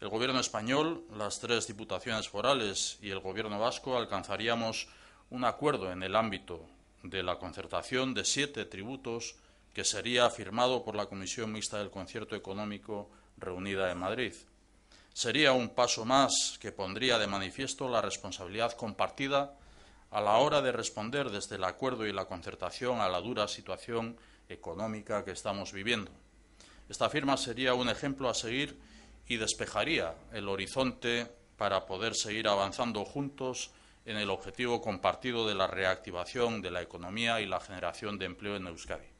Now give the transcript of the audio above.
el Gobierno español, las tres diputaciones forales y el Gobierno vasco alcanzaríamos un acuerdo en el ámbito de la concertación de siete tributos que sería firmado por la Comisión Mixta del Concierto Económico reunida en Madrid. Sería un paso más que pondría de manifiesto la responsabilidad compartida a la hora de responder desde el acuerdo y la concertación a la dura situación económica que estamos viviendo. Esta firma sería un ejemplo a seguir y despejaría el horizonte para poder seguir avanzando juntos en el objetivo compartido de la reactivación de la economía y la generación de empleo en Euskadi.